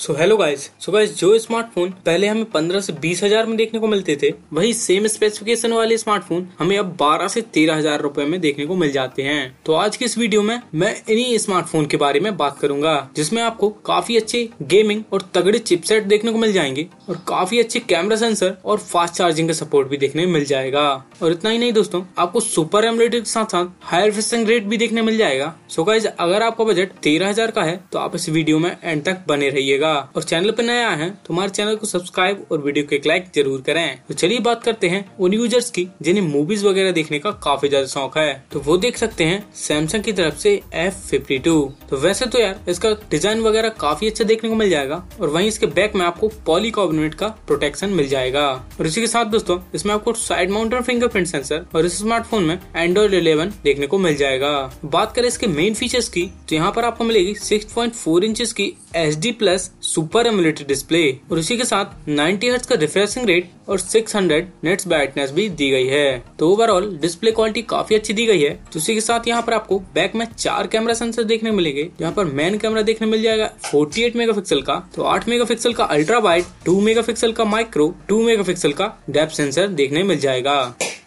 सो hello guys so guys जो smartphone पहले हमें पंद्रह से बीस हजार में देखने को मिलते थे वही सेम स्पेसिफिकेशन वाले स्मार्टफोन हमें अब बारह से तेरह हजार रूपए में देखने को मिल जाते हैं तो आज के इस वीडियो में मैं इन्हीं स्मार्टफोन के बारे में बात करूंगा जिसमें आपको काफी अच्छे गेमिंग और तगड़े चिपसेट देखने को मिल जाएंगे और काफी अच्छे कैमरा सेंसर और फास्ट चार्जिंग का सपोर्ट भी देखने मिल जाएगा और इतना ही नहीं दोस्तों आपको सुपर एमरेट के साथ साथ हायर फिशिंग रेट भी देखने मिल जाएगा सो गाइज अगर आपका बजट तेरह का है तो आप इस वीडियो में एंड तक बने रहिएगा और चैनल पर नया है तो हमारे चैनल को सब्सक्राइब और वीडियो को एक लाइक जरूर करें तो चलिए बात करते हैं उन यूजर्स की जिन्हें मूवीज वगैरह देखने का काफी ज्यादा शौक है तो वो देख सकते हैं सैमसंग की तरफ से टू तो वैसे तो यार इसका डिजाइन वगैरह काफी अच्छा देखने को मिल जाएगा और वही इसके बैक में आपको पॉलीकार्बोनेट का प्रोटेक्शन मिल जाएगा और इसी के साथ दोस्तों इसमें आपको साइड माउंटेन फिंगरप्रिंट सेंसर और इस स्मार्टफोन में एंड्रॉइड इलेवन देखने को मिल जाएगा बात करें इसके मेन फीचर्स की तो यहाँ पर आपको मिलेगी सिक्स पॉइंट फोर इंच की H D plus super AMOLED display और इसी के साथ 90 हर्ट्ज का रिफ्रेशिंग रेट और 600 नेट्स ब्राइटनेस भी दी गई है तो ओवरऑल डिस्प्ले क्वालिटी काफी अच्छी दी गई है तो उसी के साथ यहाँ पर आपको बैक में चार कैमरा सेंसर देखने मिलेंगे यहाँ पर मेन कैमरा देखने मिल जाएगा 48 मेगापिक्सल का तो 8 मेगापिक्सल का अल्ट्रा टू 2 मेगापिक्सल का माइक्रो 2 मेगापिक्सल का डेप सेंसर देखने मिल जाएगा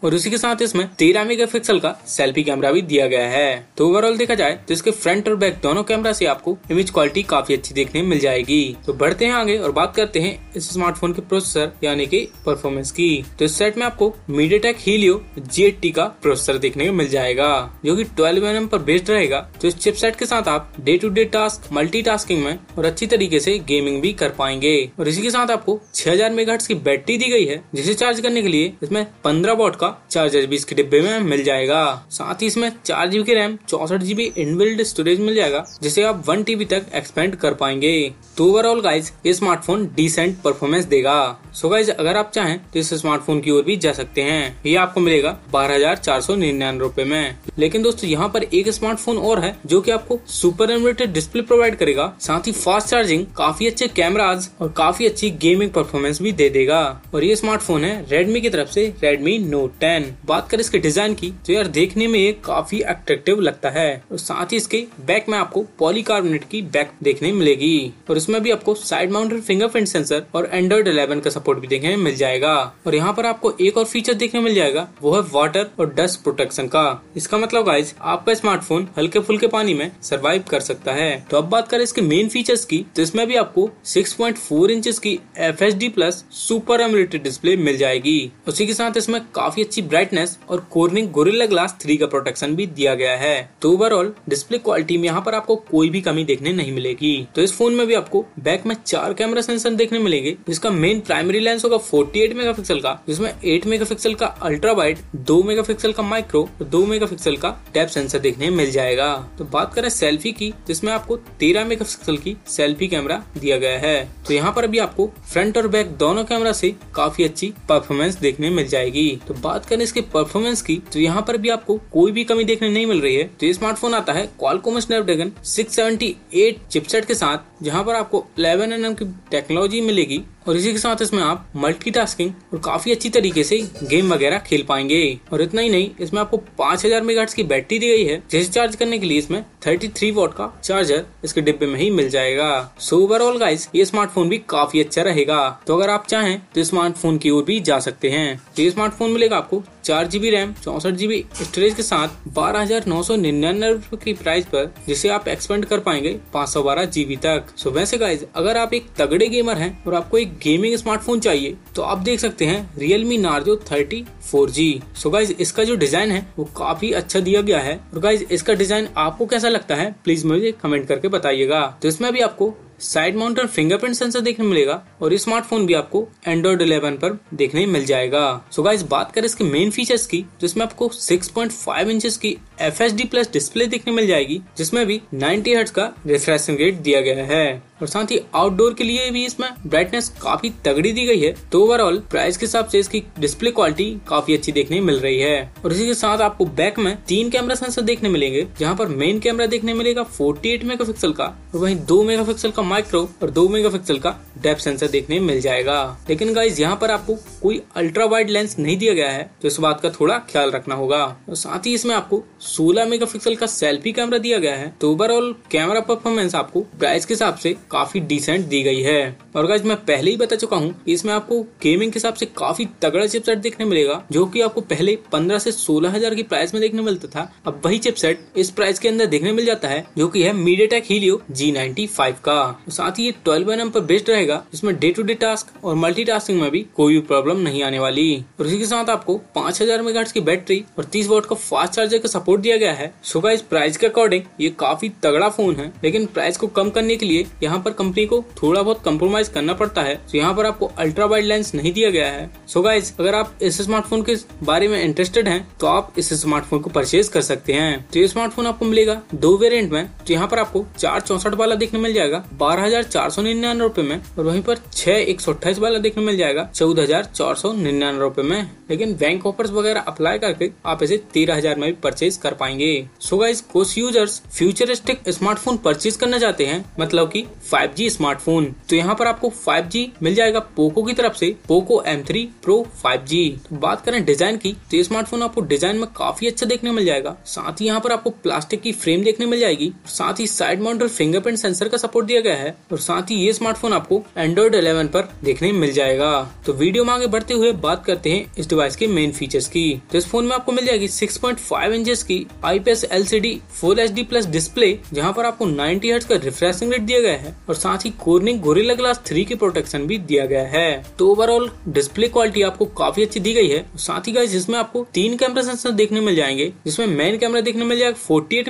और उसी के साथ इसमें तेरह मेगा पिक्सल का सेल्फी कैमरा भी दिया गया है तो ओवरऑल देखा जाए तो इसके फ्रंट और बैक दोनों कैमरा से आपको इमेज क्वालिटी काफी अच्छी देखने मिल जाएगी होगी तो बढ़ते हैं आगे और बात करते हैं इस स्मार्टफोन के प्रोसेसर यानी कि परफॉर्मेंस की तो इस सेट में आपको मीडिया टेक हीलियो जी का प्रोसेसर देखने को मिल जाएगा जो की ट्वेल्व एम पर बेस्ड रहेगा तो इस चिपसेट के साथ आप day to day task multi में और अच्छी तरीके से गेमिंग भी कर पाएंगे और इसी के साथ आपको छह हजार की बैटरी दी गई है जिसे चार्ज करने के लिए इसमें पंद्रह वोट का चार्जर भी इसके डिब्बे में मिल जाएगा साथ ही इसमें चार जीबी की रैम चौसठ जीबी इनबिल्ड स्टोरेज मिल जाएगा जिसे आप वन टीबी तक एक्सपेंड कर पाएंगे तो ओवरऑल गाइज ये स्मार्टफोन डिसेंट परफॉर्मेंस देगा सो गाइज अगर आप चाहें तो इस स्मार्टफोन की ओर भी जा सकते हैं ये आपको मिलेगा बारह हजार चार सौ निन्यानवे रूपए में लेकिन दोस्तों यहाँ पर एक स्मार्टफोन और है जो की आपको सुपर एमरेटेड डिस्प्ले प्रोवाइड करेगा साथ ही फास्ट चार्जिंग काफी अच्छे कैमराज और काफी अच्छी गेमिंग परफॉर्मेंस भी दे देगा और ये स्मार्टफोन है रेडमी की तरफ से रेडमी नोट टेन बात करें इसके डिजाइन की तो यार देखने में ये काफी अट्रेक्टिव लगता है और साथ ही इसके बैक में आपको पॉलीकार्बोनेट की बैक देखने मिलेगी और इसमें भी आपको साइड माउंटेड फिंगरप्रिंट सेंसर और एंड्रॉइड इलेवन का सपोर्ट भी देखने में मिल जाएगा और यहाँ पर आपको एक और फीचर देखने मिल जाएगा वो है वाटर और डस्ट प्रोटेक्शन का इसका मतलब गाइज आपका स्मार्टफोन हल्के फुल्के पानी में सर्वाइव कर सकता है तो अब बात करें इसके मेन फीचर्स की तो इसमें भी आपको 6.4 इंचेस की F plus super AMOLED display मिल जाएगी उसी के साथ इसमें काफी अच्छी ब्राइटनेस और कोर्निंग गोरिल्ला ग्लास थ्री का प्रोटेक्शन भी दिया गया है तो ओवरऑल डिस्प्ले क्वालिटी में यहाँ पर आपको कोई भी कमी देखने नहीं मिलेगी तो इस फोन में भी आपको बैक में चार कैमरा सेंसर देखने मिलेंगे जिसका मेन प्राइमरी प्राइमरी लेंस होगा 48 मेगापिक्सल का जिसमें 8 मेगापिक्सल का अल्ट्रा वाइड 2 मेगापिक्सल का माइक्रो और 2 मेगापिक्सल का डेप सेंसर देखने मिल जाएगा तो बात करें सेल्फी की जिसमें आपको 13 मेगापिक्सल की सेल्फी कैमरा दिया गया है तो यहाँ पर भी आपको फ्रंट और बैक दोनों कैमरा से काफी अच्छी परफॉर्मेंस देखने मिल जाएगी तो बात करें इसके परफॉर्मेंस की तो यहाँ पर भी आपको कोई भी कमी देखने नहीं मिल रही है तो ये स्मार्टफोन आता है क्वालकोम स्नैपड्रैगन सिक्स चिपसेट के साथ जहाँ पर आपको इलेवन एन की टेक्नोलॉजी मिलेगी और इसी के साथ इसमें आप मल्टीटास्किंग और काफी अच्छी तरीके से गेम वगैरह खेल पाएंगे और इतना ही नहीं इसमें आपको 5000 हजार की बैटरी दी गई है जिसे चार्ज करने के लिए इसमें 33 वोट का चार्जर इसके डिब्बे में ही मिल जाएगा सो ओवरऑल गाइस ये स्मार्टफोन भी काफी अच्छा रहेगा तो अगर आप चाहें तो स्मार्टफोन की ओर भी जा सकते हैं तो ये स्मार्टफोन मिलेगा आपको चार जीबी रैम चौसठ जीबी स्टोरेज के साथ बारह हजार नौ सौ निन्यानवे की प्राइस पर जिसे आप एक्सपेंड कर पाएंगे पाँच सौ बारह जीबी तक सो वैसे गाइज अगर आप एक तगड़े गेमर हैं और आपको एक गेमिंग स्मार्टफोन चाहिए तो आप देख सकते हैं Realme Narzo thirty four G so guys इसका जो डिजाइन है वो काफी अच्छा दिया गया है और गाइज इसका डिजाइन आपको कैसा लगता है प्लीज मुझे कमेंट करके बताइएगा तो इसमें भी आपको साइड माउंटेड फिंगरप्रिंट सेंसर देखने मिलेगा और स्मार्टफोन भी आपको एंड्रॉइड 11 पर देखने मिल जाएगा सो so गाइस बात करें इसके मेन फीचर्स की जिसमें तो आपको 6.5 पॉइंट इंचेस की F H D plus display देखने मिल जाएगी जिसमें भी 90 हर्ट्ज का रिफ्रेशिंग रेट दिया गया है और साथ ही आउटडोर के लिए भी इसमें ब्राइटनेस काफी तगड़ी दी गई है तो ओवरऑल प्राइस के हिसाब से इसकी डिस्प्ले क्वालिटी काफी अच्छी देखने मिल रही है और इसी के साथ आपको बैक में तीन कैमरा सेंसर देखने मिलेंगे जहाँ पर मेन कैमरा देखने मिलेगा फोर्टी एट मेगा पिक्सल का और वही दो मेगा पिक्सल का माइक्रो और दो मेगा पिक्सल का डेप सेंसर देखने मिल जाएगा लेकिन गाइज यहाँ पर आपको कोई अल्ट्रा वाइड लेंस नहीं दिया गया है तो इस बात का थोड़ा ख्याल रखना होगा और साथ ही इसमें आपको सोलह मेगापिक्सल का सेल्फी कैमरा दिया गया है तो ओवरऑल कैमरा परफॉर्मेंस आपको प्राइस के हिसाब से काफी डिसेंट दी गई है और गाइज मैं पहले ही बता चुका हूँ इसमें आपको गेमिंग के हिसाब से काफी तगड़ा चिपसेट देखने मिलेगा जो कि आपको पहले पंद्रह से सोलह हजार की प्राइस में देखने मिलता था अब वही चिपसेट इस प्राइस के अंदर देखने मिल जाता है जो की है MediaTek Helio G ninety five का साथ ही ये ट्वेल्व एन पर बेस्ट रहेगा इसमें डे टू डे टास्क और मल्टी में भी कोई भी प्रॉब्लम नहीं आने वाली और इसी के साथ आपको पांच हजार की बैटरी और तीस वोट का फास्ट चार्जर का सपोर्ट सपोर्ट दिया गया है सो इस प्राइस के अकॉर्डिंग ये काफी तगड़ा फोन है लेकिन प्राइस को कम करने के लिए यहाँ पर कंपनी को थोड़ा बहुत कम्प्रोमाइज करना पड़ता है तो यहाँ पर आपको अल्ट्रा वाइड लेंस नहीं दिया गया है सो गाइज अगर आप इस स्मार्टफोन के बारे में इंटरेस्टेड है तो आप इस स्मार्टफोन को परचेज कर सकते हैं तो ये स्मार्टफोन आपको मिलेगा दो वेरियंट में तो यहाँ पर आपको चार चौसठ वाला देखने मिल जाएगा बारह हजार चार सौ निन्यानवे रूपए में और वहीं पर छह एक सौ अट्ठाईस वाला देखने मिल जाएगा चौदह हजार चार सौ निन्यानवे रूपए में लेकिन बैंक ऑफर्स वगैरह अप्लाई करके आप इसे तेरह हजार में भी परचेज कर पाएंगे सो गाइस कुछ यूजर्स फ्यूचरिस्टिक स्मार्टफोन परचेज करना चाहते हैं मतलब कि 5G स्मार्टफोन तो यहाँ पर आपको 5G मिल जाएगा पोको की तरफ से पोको M3 Pro 5G तो बात करें डिजाइन की तो स्मार्टफोन आपको डिजाइन में काफी अच्छा देखने मिल जाएगा साथ ही यहाँ पर आपको प्लास्टिक की फ्रेम देखने मिल जाएगी साथ ही साइड माउंट और फिंगरप्रिंट सेंसर का सपोर्ट दिया गया है और साथ ही ये स्मार्टफोन आपको एंड्रॉइड इलेवन पर देखने मिल जाएगा तो वीडियो में आगे बढ़ते हुए बात करते हैं इस डिवाइस डिवाइस के मेन फीचर्स की तो इस फोन में आपको मिल जाएगी 6.5 इंचेस की IPS LCD full D plus display जहां पर आपको 90 हर्ट्ज का रिफ्रेशिंग रेट दिया गया है और साथ ही कोर्निंग गोरिल्ला ग्लास थ्री की प्रोटेक्शन भी दिया गया है तो ओवरऑल डिस्प्ले क्वालिटी आपको काफी अच्छी दी गई है साथ ही गाइस इसमें आपको तीन कैमरा सेंसर देखने मिल जाएंगे जिसमें मेन कैमरा देखने मिल जाएगा फोर्टी एट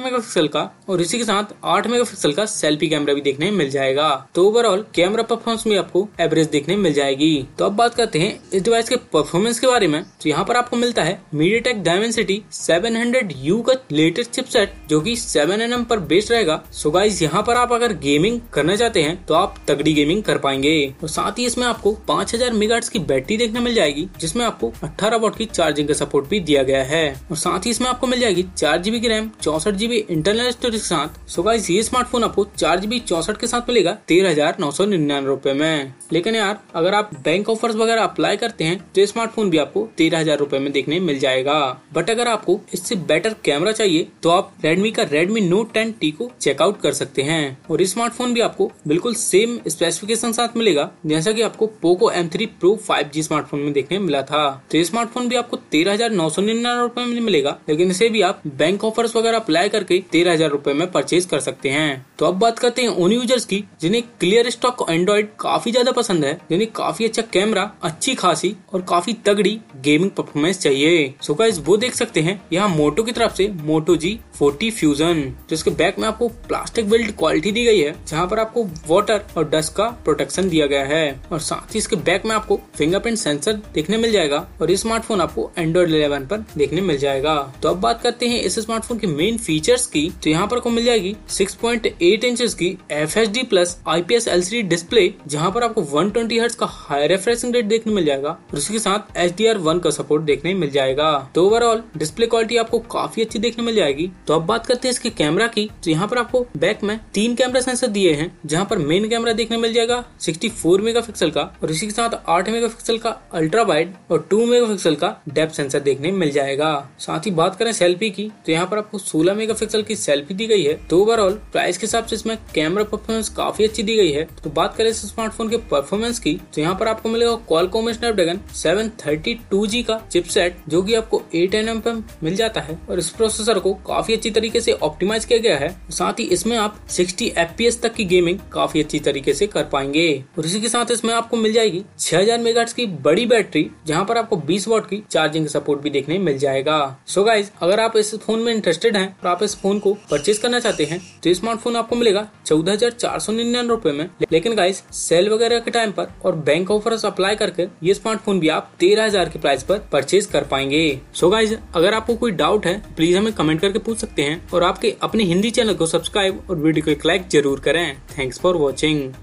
का और इसी के साथ आठ मेगा का सेल्फी कैमरा भी देखने मिल जाएगा तो ओवरऑल कैमरा परफॉर्मेंस में आपको एवरेज देखने मिल जाएगी तो अब बात करते हैं इस डिवाइस के परफॉर्मेंस के बारे में में तो यहाँ पर आपको मिलता है MediaTek Dimensity seven hundred U का लेटेस्ट चिपसेट जो की सेवन एन एम पर बेस्ड रहेगा सो गाइज यहाँ पर आप अगर गेमिंग करना चाहते हैं तो आप तगड़ी गेमिंग कर पाएंगे और साथ ही इसमें आपको पांच हजार की बैटरी देखने मिल जाएगी जिसमें आपको अठारह वोट की चार्जिंग का सपोर्ट भी दिया गया है और साथ ही इसमें आपको मिल जाएगी चार जीबी की रैम चौसठ जीबी इंटरनल स्टोरेज के साथ सो गाइज ये स्मार्टफोन आपको चार जीबी चौसठ के साथ मिलेगा तेरह हजार नौ सौ निन्यानवे रूपए में लेकिन यार अगर आप बैंक ऑफर्स वगैरह अप्लाई करते हैं तो स्मार्टफोन भी आपको तेरह हजार रूपए में देखने मिल जाएगा बट अगर आपको इससे बेटर कैमरा चाहिए तो आप रेडमी का रेडमी नोट टेन टी को चेकआउट कर सकते हैं और स्मार्टफोन भी आपको बिल्कुल सेम स्पेसिफिकेशन साथ मिलेगा जैसा की आपको Poco M three Pro five G smartphone में देखने मिला था तो स्मार्टफोन भी आपको तेरह हजार नौ सौ निन्यानवे रूपए में मिलेगा लेकिन इसे भी आप बैंक ऑफर्स वगैरह अप्लाई करके तेरह हजार रूपए में परचेज कर सकते हैं तो अब बात करते हैं उन यूजर्स की जिन्हें क्लियर स्टॉक एंड्रॉइड काफी ज्यादा पसंद है जिन्हें काफी अच्छा कैमरा अच्छी खासी और काफी तगड़ी गेमिंग परफॉर्मेंस चाहिए सो so वो देख सकते हैं यहाँ मोटो की तरफ से मोटो जी फोर्टी फ्यूजन जिसके बैक में आपको प्लास्टिक बिल्ड क्वालिटी दी गई है जहाँ पर आपको वाटर और डस्ट का प्रोटेक्शन दिया गया है और साथ ही इसके बैक में आपको फिंगरप्रिंट सेंसर देखने मिल जाएगा और ये स्मार्टफोन आपको एंड्रॉइड इलेवन पर देखने मिल जाएगा तो अब बात करते हैं इस स्मार्टफोन के मेन फीचर्स की तो यहाँ पर आपको मिल जाएगी सिक्स पॉइंट एट इंच की F H D plus I P S L C display जहाँ पर आपको वन ट्वेंटी हर्ट्स का हाई रेफ्रेशिंग रेट देखने मिल जाएगा और उसके साथ एच डी आर वन का सपोर्ट देखने मिल जाएगा तो ओवरऑल डिस्प्ले क्वालिटी आपको काफी अच्छी देखने मिल जाएगी तो अब बात करते हैं इसके कैमरा की तो यहाँ पर आपको बैक में तीन कैमरा सेंसर दिए हैं जहाँ पर मेन कैमरा देखने मिल जाएगा 64 मेगापिक्सल का और इसी के साथ 8 मेगापिक्सल का अल्ट्रा वाइड और 2 मेगापिक्सल का डेप्थ सेंसर देखने मिल जाएगा साथ ही बात करें सेल्फी की तो यहाँ पर आपको 16 मेगापिक्सल की सेल्फी दी गई है तो ओवरऑल प्राइस के हिसाब से इसमें कैमरा परफॉर्मेंस काफी अच्छी दी गई है तो बात करें इस स्मार्टफोन के परफॉर्मेंस की तो यहाँ पर आपको मिलेगा क्वालकॉम स्नैपड्रैगन 732G का चिपसेट जो की आपको एट एन मिल जाता है और इस प्रोसेसर को काफी काफ़ी अच्छी तरीके से ऑप्टिमाइज किया गया है साथ ही इसमें आप 60 एफ तक की गेमिंग काफ़ी अच्छी तरीके से कर पाएंगे और इसी के साथ इसमें आपको मिल जाएगी 6000 हजार की बड़ी बैटरी जहां पर आपको 20 वॉट की चार्जिंग सपोर्ट भी देखने मिल जाएगा सो so गाइज अगर आप इस फोन में इंटरेस्टेड है और आप इस फोन को परचेज करना चाहते हैं तो स्मार्टफोन आपको मिलेगा चौदह हजार चार सौ निन्यानवे रूपए में लेकिन गाइज सेल वगैरह के टाइम पर और बैंक ऑफर अप्लाई करके ये स्मार्टफोन भी आप तेरह हजार के प्राइस पर परचेज कर पाएंगे सो so गाइज अगर आपको कोई डाउट है प्लीज हमें कमेंट करके पूछ सकते हैं और आपके अपने हिंदी चैनल को सब्सक्राइब और वीडियो को एक लाइक जरूर करें थैंक्स फॉर वॉचिंग